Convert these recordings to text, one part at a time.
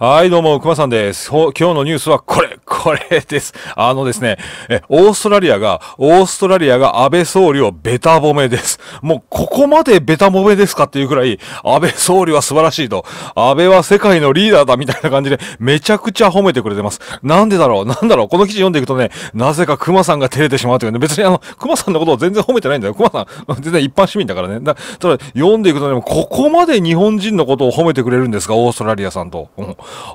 はい、どうも、熊さんです。今日のニュースはこれ、これです。あのですね、え、オーストラリアが、オーストラリアが安倍総理をベタ褒めです。もう、ここまでベタ褒めですかっていうくらい、安倍総理は素晴らしいと、安倍は世界のリーダーだみたいな感じで、めちゃくちゃ褒めてくれてます。なんでだろう、なんだろう、この記事読んでいくとね、なぜか熊さんが照れてしまうというね、別にあの、熊さんのことを全然褒めてないんだよ。熊さん、全然一般市民だからね。だただ、読んでいくとね、ここまで日本人のことを褒めてくれるんですが、オーストラリアさんと。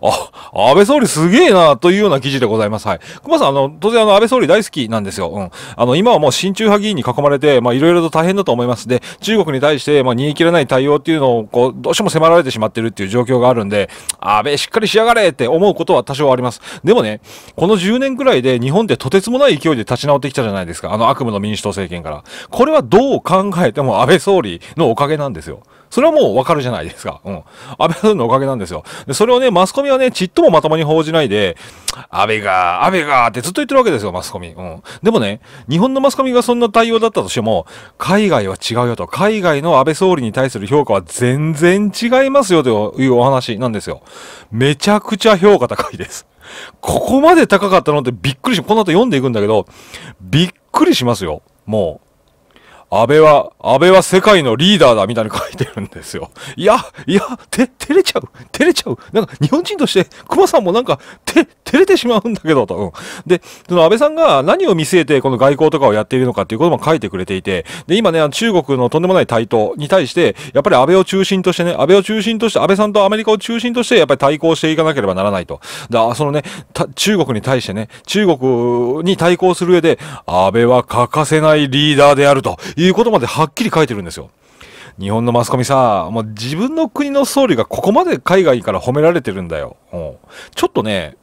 어, 安倍総理すげえな、というような記事でございます。はい。熊さん、あの、当然あの、安倍総理大好きなんですよ。うん。あの、今はもう親中派議員に囲まれて、まあ、いろいろと大変だと思います。で、中国に対して、まあ、逃げ切れない対応っていうのを、こう、どうしても迫られてしまってるっていう状況があるんで、安倍しっかりしやがれって思うことは多少あります。でもね、この10年くらいで日本ってとてつもない勢いで立ち直ってきたじゃないですか。あの悪夢の民主党政権から。これはどう考えても安倍総理のおかげなんですよ。それはもうわかるじゃないですか。うん。安倍総理のおかげなんですよ。で、それをね、マスコミはね、ちっともまともに報じないで、安倍が、安倍がってずっと言ってるわけですよ、マスコミ。うん。でもね、日本のマスコミがそんな対応だったとしても、海外は違うよと、海外の安倍総理に対する評価は全然違いますよというお話なんですよ。めちゃくちゃ評価高いです。ここまで高かったのってびっくりし、この後読んでいくんだけど、びっくりしますよ。もう。安倍は、安倍は世界のリーダーだみたいに書いてるんですよ。いや、いや、て、て、照れちゃう照れちゃうなんか日本人として、熊さんもなんか、て、照れてしまうんだけど、と。で、その安倍さんが何を見据えてこの外交とかをやっているのかっていうことも書いてくれていて、で、今ね、中国のとんでもない台頭に対して、やっぱり安倍を中心としてね、安倍を中心として、安倍さんとアメリカを中心として、やっぱり対抗していかなければならないと。だそのね、中国に対してね、中国に対抗する上で、安倍は欠かせないリーダーであるということまではっきり書いてるんですよ。日本のマスコミさ、もう自分の国の総理がここまで海外から褒められてるんだよ。うん、ちょっとね、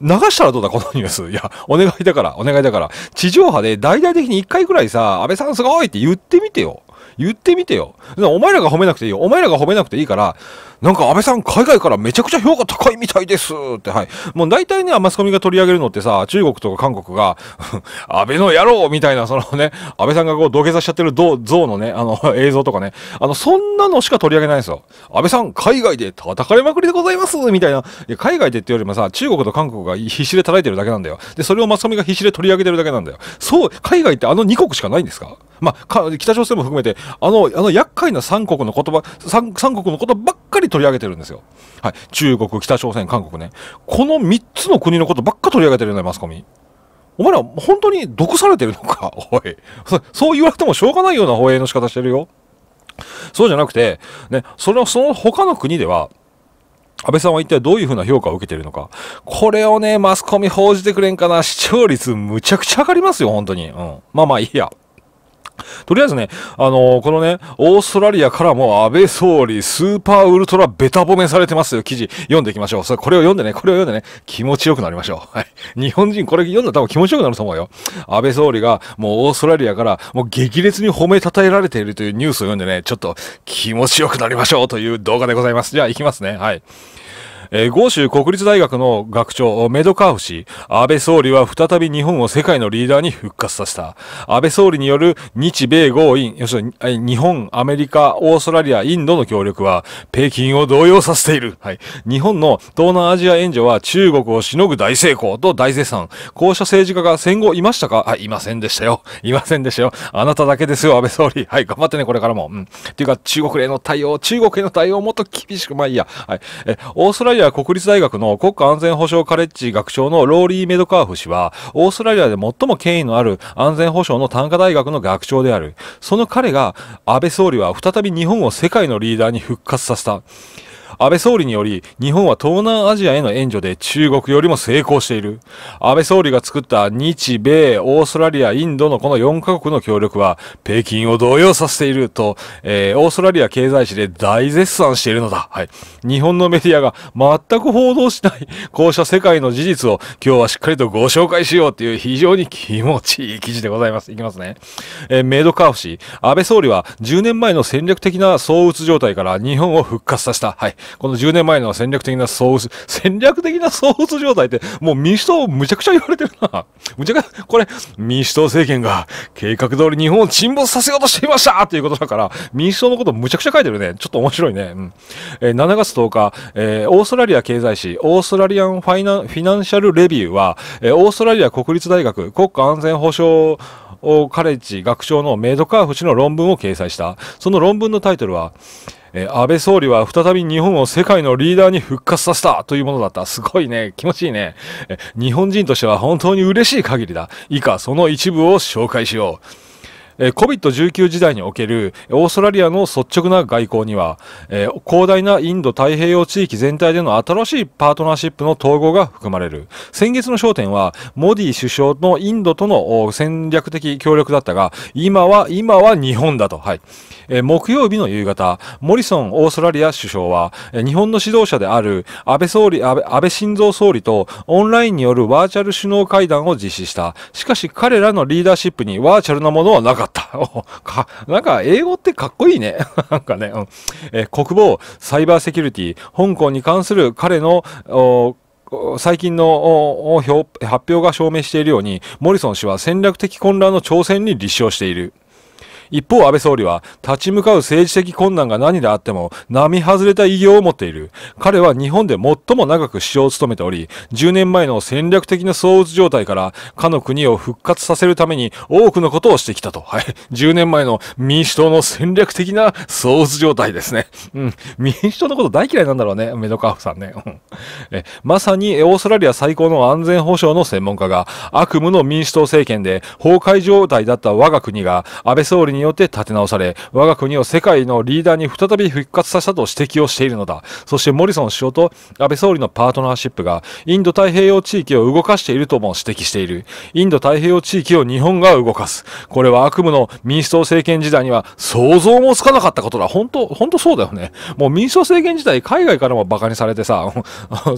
流したらどうだこのニュース。いや、お願いだから、お願いだから。地上波で大々的に一回ぐらいさ、安倍さんすごいって言ってみてよ。言ってみてよ。お前らが褒めなくていいよ。お前らが褒めなくていいから、なんか安倍さん海外からめちゃくちゃ評価高いみたいですって、はい。もう大体ね、マスコミが取り上げるのってさ、中国とか韓国が 安倍の野郎みたいな、そのね、安倍さんがこう土下座しちゃってる像のね、あの、映像とかね、あの、そんなのしか取り上げないんですよ。安倍さん海外で叩かれまくりでございますみたいな。い海外でってよりもさ、中国と韓国が必死で叩いてるだけなんだよ。で、それをマスコミが必死で取り上げてるだけなんだよ。そう、海外ってあの2国しかないんですかまあ、北朝鮮も含めて、あの、あの厄介な三国の言葉、三国のことばっかり取り上げてるんですよ。はい。中国、北朝鮮、韓国ね。この3つの国のことばっか取り上げてるよマスコミ。お前ら本当に毒されてるのか おいそ。そう言われてもしょうがないような放映の仕方してるよ。そうじゃなくて、ね、その、その他の国では、安倍さんは一体どういうふうな評価を受けているのか。これをね、マスコミ報じてくれんかな。視聴率むちゃくちゃ上がりますよ、本当に。うん。まあまあいいや。とりあえずね、あのー、このね、オーストラリアからも安倍総理、スーパーウルトラベタ褒めされてますよ、記事。読んでいきましょう。それ、これを読んでね、これを読んでね、気持ちよくなりましょう。はい。日本人、これ読んだら多分気持ちよくなると思うよ。安倍総理が、もうオーストラリアから、もう激烈に褒めたたえられているというニュースを読んでね、ちょっと気持ちよくなりましょうという動画でございます。じゃあ、行きますね。はい。えー、豪州国立大学の学長、メドカーフ氏、安倍総理は再び日本を世界のリーダーに復活させた。安倍総理による日米豪印、要するに、日本、アメリカ、オーストラリア、インドの協力は、北京を動揺させている。はい。日本の東南アジア援助は中国をしのぐ大成功と大絶賛。こうした政治家が戦後いましたかあ、いませんでしたよ。いませんでしたよ。あなただけですよ、安倍総理。はい、頑張ってね、これからも。うん。っていうか、中国への対応、中国への対応もっと厳しく、まあいいや。はい。え、オーストラリアリア国立大学の国家安全保障カレッジ学長のローリー・メドカーフ氏は、オーストラリアで最も権威のある安全保障の短科大学の学長である。その彼が、安倍総理は再び日本を世界のリーダーに復活させた。安倍総理により、日本は東南アジアへの援助で中国よりも成功している。安倍総理が作った日米、オーストラリア、インドのこの4カ国の協力は、北京を動揺させていると、えー、オーストラリア経済誌で大絶賛しているのだ。はい。日本のメディアが全く報道しない、こうした世界の事実を今日はしっかりとご紹介しようっていう非常に気持ちいい記事でございます。いきますね。えー、メイドカーフ氏、安倍総理は10年前の戦略的な総鬱つ状態から日本を復活させた。はい。この10年前の戦略的なソー戦略的なソー状態って、もう民主党むちゃくちゃ言われてるな。むちゃくちゃ、これ、民主党政権が計画通り日本を沈没させようとしていましたっていうことだから、民主党のことむちゃくちゃ書いてるね。ちょっと面白いね。うん。えー、7月10日、えー、オーストラリア経済誌、オーストラリアンファイナフィナンシャルレビューは、えー、オーストラリア国立大学国家安全保障カレッジ学長のメイドカーフ氏の論文を掲載した。その論文のタイトルは、え安倍総理は再び日本を世界のリーダーに復活させたというものだった。すごいね。気持ちいいね。え日本人としては本当に嬉しい限りだ。以下、その一部を紹介しよう。え COVID-19 時代におけるオーストラリアの率直な外交には、えー、広大なインド太平洋地域全体での新しいパートナーシップの統合が含まれる。先月の焦点は、モディ首相のインドとの戦略的協力だったが、今は、今は日本だと。はい。えー、木曜日の夕方、モリソンオーストラリア首相は、え日本の指導者である安倍総理、安倍、安倍晋三総理とオンラインによるバーチャル首脳会談を実施した。しかし彼らのリーダーシップにバーチャルなものはなかった。った。か、なんか英語ってかっこいいね。なんかね、うん、えー、国防、サイバーセキュリティ、香港に関する彼の、最近の発表が証明しているように、モリソン氏は戦略的混乱の挑戦に立証している。一方、安倍総理は、立ち向かう政治的困難が何であっても、並外れた異業を持っている。彼は日本で最も長く首相を務めており、10年前の戦略的な総鬱状態から、かの国を復活させるために多くのことをしてきたと。はい。10年前の民主党の戦略的な総鬱状態ですね。うん。民主党のこと大嫌いなんだろうね。メドカーフさんね。えまさに、オーストラリア最高の安全保障の専門家が、悪夢の民主党政権で崩壊状態だった我が国が、安倍総理にによって立て直され、我が国を世界のリーダーに再び復活させたと指摘をしているのだ。そしてモリソン首相と安倍総理のパートナーシップが、インド太平洋地域を動かしているとも指摘している。インド太平洋地域を日本が動かす。これは悪夢の民主党政権時代には想像もつかなかったことだ。本当本当そうだよね。もう民主党政権時代、海外からも馬鹿にされてさ、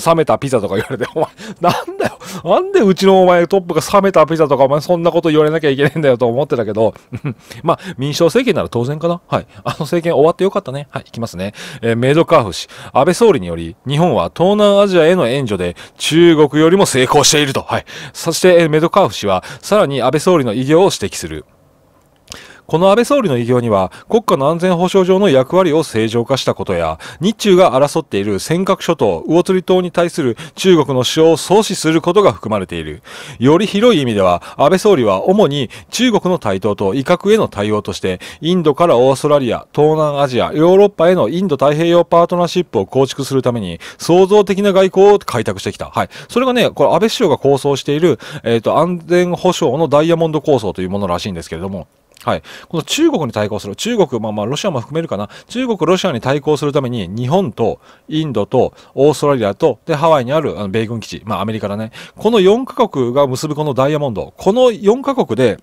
冷めたピザとか言われて、お前、なんだよ。なんでうちのお前トップが冷めたピザとか、お前そんなこと言われなきゃいけないんだよと思ってたけど、まあ、民主党政権なら当然かなはい。あの政権終わってよかったね。はい、いきますね。えー、メイドカーフ氏、安倍総理により、日本は東南アジアへの援助で中国よりも成功していると。はい。そして、えー、メイドカーフ氏は、さらに安倍総理の偉業を指摘する。この安倍総理の偉業には、国家の安全保障上の役割を正常化したことや、日中が争っている尖閣諸島、魚釣島に対する中国の主張を阻止することが含まれている。より広い意味では、安倍総理は主に中国の台頭と威嚇への対応として、インドからオーストラリア、東南アジア、ヨーロッパへのインド太平洋パートナーシップを構築するために、創造的な外交を開拓してきた。はい。それがね、これ安倍首相が構想している、えっ、ー、と、安全保障のダイヤモンド構想というものらしいんですけれども、はい、この中国に対抗する、中国、まあまあロシアも含めるかな、中国、ロシアに対抗するために、日本とインドとオーストラリアとでハワイにあるあの米軍基地、まあ、アメリカだね、この4カ国が結ぶこのダイヤモンド、この4カ国で、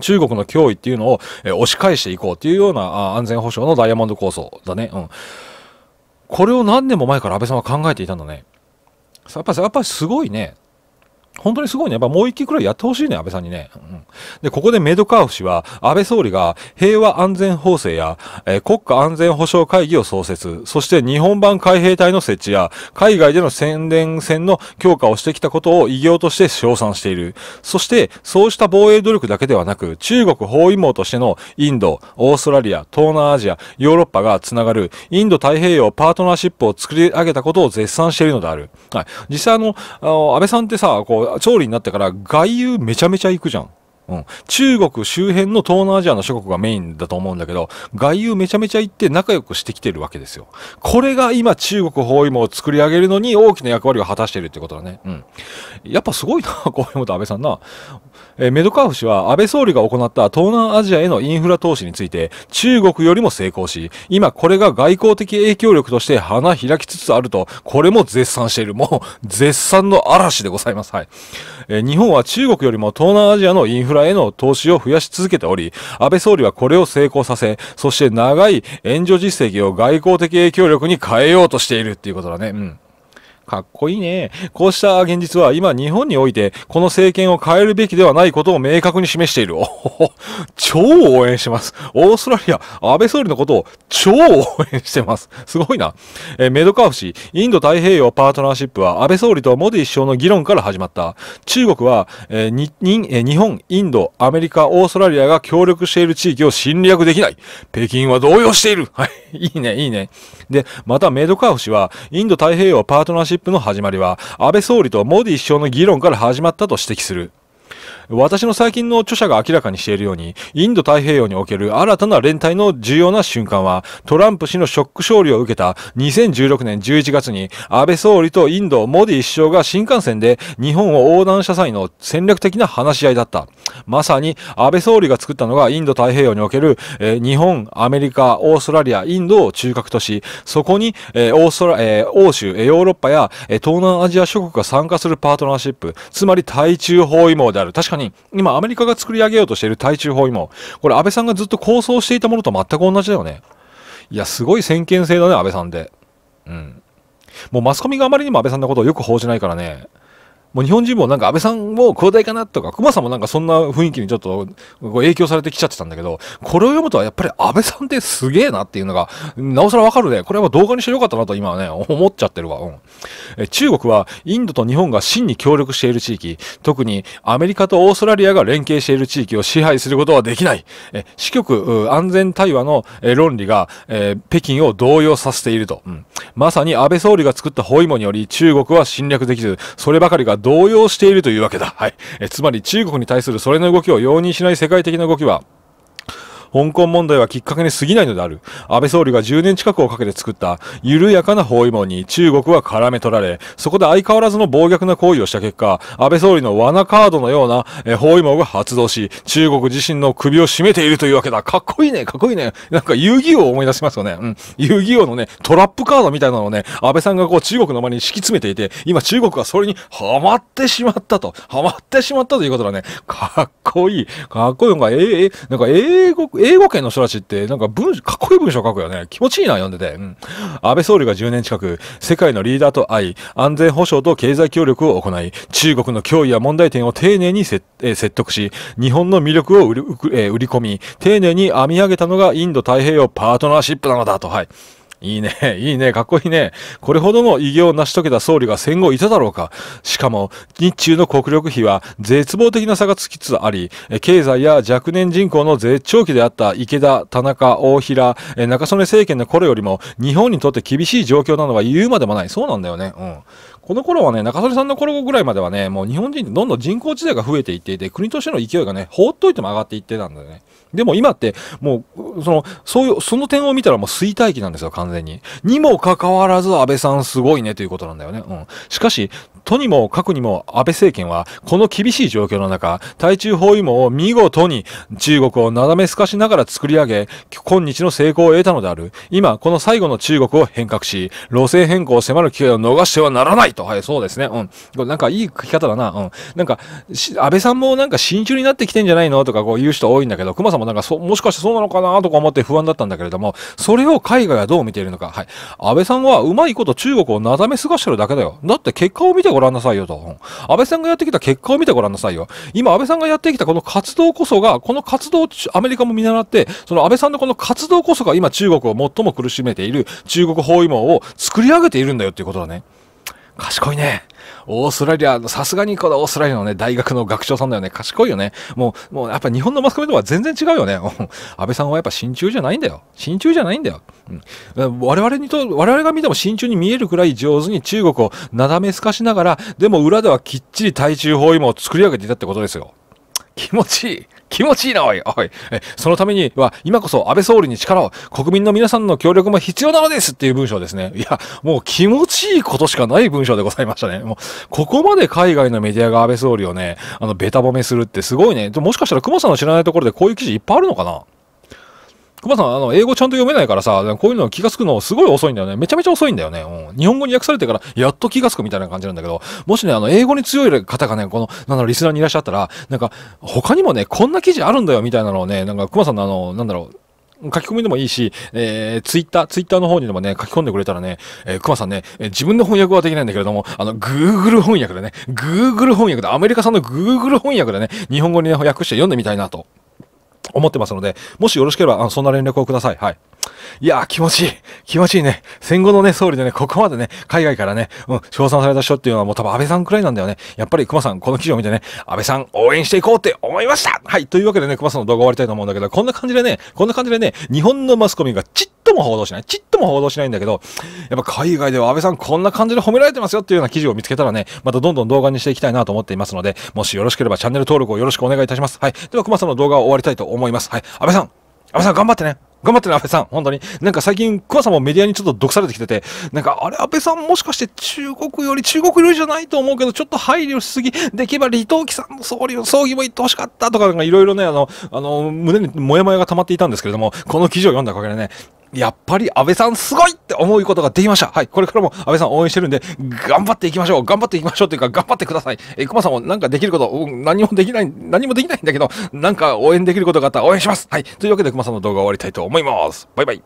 中国の脅威っていうのを、え押し返していこうっていうような安全保障のダイヤモンド構想だね。うん。これを何年も前から安倍さんは考えていたんだね。やっぱ、やっぱすごいね。本当にすごいね。やっぱもう一期くらいやってほしいね、安倍さんにね。うんで、ここでメドカーフ氏は、安倍総理が平和安全法制や、えー、国家安全保障会議を創設、そして日本版海兵隊の設置や、海外での宣伝戦の強化をしてきたことを偉業として称賛している。そして、そうした防衛努力だけではなく、中国包囲網としてのインド、オーストラリア、東南アジア、ヨーロッパがつながるインド太平洋パートナーシップを作り上げたことを絶賛しているのである。はい。実際あの、あの安倍さんってさ、こう、調理になってから外遊めちゃめちゃ行くじゃん。うん、中国周辺の東南アジアの諸国がメインだと思うんだけど、外遊めちゃめちゃ行って仲良くしてきてるわけですよ。これが今中国包囲網を作り上げるのに大きな役割を果たしているってことだね。うん。やっぱすごいな、こういうこと安倍さんな。えー、メドカーフ氏は安倍総理が行った東南アジアへのインフラ投資について、中国よりも成功し、今これが外交的影響力として花開きつつあると、これも絶賛している。もう、絶賛の嵐でございます。はい。えー、日本は中国よりも東南アジアのインフララへの投資を増やし続けており、安倍総理はこれを成功させ、そして長い援助実績を外交的影響力に変えようとしているっていうことだね。うん。かっこいいね。こうした現実は今日本においてこの政権を変えるべきではないことを明確に示している。おほ超応援してます。オーストラリア、安倍総理のことを超応援してます。すごいな。えメドカーフ氏、インド太平洋パートナーシップは安倍総理とモディ首相の議論から始まった。中国は、えにえ日本、インド、アメリカ、オーストラリアが協力している地域を侵略できない。北京は動揺している。はい。いいね、いいね。で、またメドカーフ氏は、インド太平洋パートナーシップリップの始まりは、安倍総理とモディ首相の議論から始まったと指摘する。私の最近の著者が明らかにしているように、インド太平洋における新たな連帯の重要な瞬間は、トランプ氏のショック勝利を受けた2016年11月に、安倍総理とインド、モディ首相が新幹線で日本を横断した際の戦略的な話し合いだった。まさに、安倍総理が作ったのがインド太平洋における、えー、日本、アメリカ、オーストラリア、インドを中核とし、そこに、えー、オーストラ、えー、欧州、ヨーロッパや、え東南アジア諸国が参加するパートナーシップ、つまり対中包囲網である。確かに、今アメリカが作り上げようとしている対中包囲網、これ安倍さんがずっと構想していたものと全く同じだよね。いや、すごい先見性だね、安倍さんで。うん。もうマスコミがあまりにも安倍さんのことをよく報じないからね、もう日本人もなんか安倍さんも広大かなとか、熊さんもなんかそんな雰囲気にちょっと影響されてきちゃってたんだけど、これを読むとやっぱり安倍さんってすげえなっていうのが、なおさらわかるね。これは動画にしてよかったなと今はね、思っちゃってるわ。うん、え中国はインドと日本が真に協力している地域、特にアメリカとオーストラリアが連携している地域を支配することはできない。え支局安全対話の論理が、えー、北京を動揺させていると、うん。まさに安倍総理が作った包囲網により中国は侵略できず、そればかりが動揺しているというわけだ。はい。えつまり中国に対するそれの動きを容認しない世界的な動きは、香港問題はきっかけに過ぎないのである。安倍総理が10年近くをかけて作った緩やかな包囲網に中国は絡め取られ、そこで相変わらずの暴虐な行為をした結果、安倍総理の罠カードのような、え包囲網が発動し、中国自身の首を絞めているというわけだ。かっこいいね、かっこいいね。なんか遊戯王を思い出しますよね。うん。遊戯王のね、トラップカードみたいなのをね、安倍さんがこう中国の間に敷き詰めていて、今中国はそれにハマってしまったと。ハマってしまったということだね。かっこいい。かっこいいのが、えー、なんか英語、英語圏の人たちってなんか文、かっこいい文章書くよね。気持ちいいな、読んでて。うん。安倍総理が10年近く、世界のリーダーと会い、安全保障と経済協力を行い、中国の脅威や問題点を丁寧にせ、えー、説得し、日本の魅力を売り,、えー、売り込み、丁寧に編み上げたのがインド太平洋パートナーシップなのだと。はい。いいね、いいね、かっこいいね。これほどの偉業を成し遂げた総理が戦後いただろうか。しかも、日中の国力比は絶望的な差がつきつつあり、経済や若年人口の絶頂期であった池田、田中、大平、中曽根政権の頃よりも、日本にとって厳しい状況なのは言うまでもない。そうなんだよね。うん。この頃はね、中曽根さんの頃ぐらいまではね、もう日本人ってどんどん人口自体が増えていっていて、国としての勢いがね、放っといても上がっていってたんだよね。でも今って、もう、その、そういう、その点を見たらもう衰退期なんですよ、完全に。にもかかわらず安倍さんすごいねということなんだよね。うん。しかし、とにもかくにも安倍政権は、この厳しい状況の中、対中包囲網を見事に中国をなだめすかしながら作り上げ、今日の成功を得たのである。今、この最後の中国を変革し、路線変更を迫る機会を逃してはならないと。はい、そうですね。うん。なんかいい書き方だな。うん。なんか、安倍さんもなんか真鍮になってきてんじゃないのとかこう言う人多いんだけど、熊さんもなんかそ、もしかしてそうなのかなとか思って不安だったんだけれども、それを海外はどう見ているのか。はい。安倍さんはうまいこと中国をなだめすかしてるだけだよ。だって結果を見てご覧なさいよと。安倍さんがやってきた結果を見てごらんなさいよ。今、安倍さんがやってきたこの活動こそが、この活動、アメリカも見習って、その安倍さんのこの活動こそが今、中国を最も苦しめている中国包囲網を作り上げているんだよっていうことだね。賢いね。オーストラリア、さすがにこのオーストラリアのね、大学の学長さんだよね。賢いよね。もう、もうやっぱ日本のマスコミとは全然違うよね。安倍さんはやっぱ真鍮じゃないんだよ。真鍮じゃないんだよ。うん、我々にと、我々が見ても真鍮に見えるくらい上手に中国をなだめすかしながら、でも裏ではきっちり対中包囲網を作り上げていたってことですよ。気持ちいい。気持ちいいな、おい、おい。そのためには、今こそ安倍総理に力を、国民の皆さんの協力も必要なのですっていう文章ですね。いや、もう気持ちいいことしかない文章でございましたね。もう、ここまで海外のメディアが安倍総理をね、あの、べた褒めするってすごいね。もしかしたら、熊さんの知らないところでこういう記事いっぱいあるのかな熊さん、あの、英語ちゃんと読めないからさ、こういうの気がつくのすごい遅いんだよね。めちゃめちゃ遅いんだよね。うん。日本語に訳されてから、やっと気がつくみたいな感じなんだけど、もしね、あの、英語に強い方がね、この、なんだろ、リスナーにいらっしゃったら、なんか、他にもね、こんな記事あるんだよ、みたいなのをね、なんか、熊さんのあの、なんだろう、書き込みでもいいし、えー、ツイッター、ツイッターの方にでもね、書き込んでくれたらね、えー、熊さんね、えー、自分の翻訳はできないんだけれども、あの、Google 翻訳でね、Google 翻訳で、アメリカさんの Google 翻訳でね、日本語に、ね、訳して読んでみたいなと、思ってますので、もしよろしければ、あの、そんな連絡をください。はい。いやー、気持ちいい。気持ちいいね。戦後のね、総理でね、ここまでね、海外からね、うん、称賛された人っていうのはもう多分安倍さんくらいなんだよね。やっぱり熊さん、この記事を見てね、安倍さん応援していこうって思いましたはい。というわけでね、熊さんの動画終わりたいと思うんだけど、こんな感じでね、こんな感じでね、日本のマスコミがちっとも報道しない。ちっとも報道しないんだけど、やっぱ海外では安倍さんこんな感じで褒められてますよっていうような記事を見つけたらね、またどんどん動画にしていきたいなと思っていますので、もしよろしければチャンネル登録をよろしくお願いいたします。はい。では、熊さんの動画を終わりたいと思います。はい。安倍さん、安倍さん頑張ってね。頑張ってね、安倍さん。本当に。なんか最近、桑さんもメディアにちょっと毒されてきてて、なんか、あれ、安倍さんもしかして中国より、中国よりじゃないと思うけど、ちょっと配慮しすぎ、できれば李登輝さんの総理の葬儀も行ってほしかったとか、なんかいろいろね、あの、あの、胸にもやもやが溜まっていたんですけれども、この記事を読んだおかげでね、やっぱり安倍さんすごいって思うことができました。はい。これからも安倍さん応援してるんで、頑張っていきましょう。頑張っていきましょうというか、頑張ってください。え、熊さんもなんかできること、何もできない、何もできないんだけど、なんか応援できることがあったら応援します。はい。というわけで熊さんの動画終わりたいと思います。思います。バイバイ。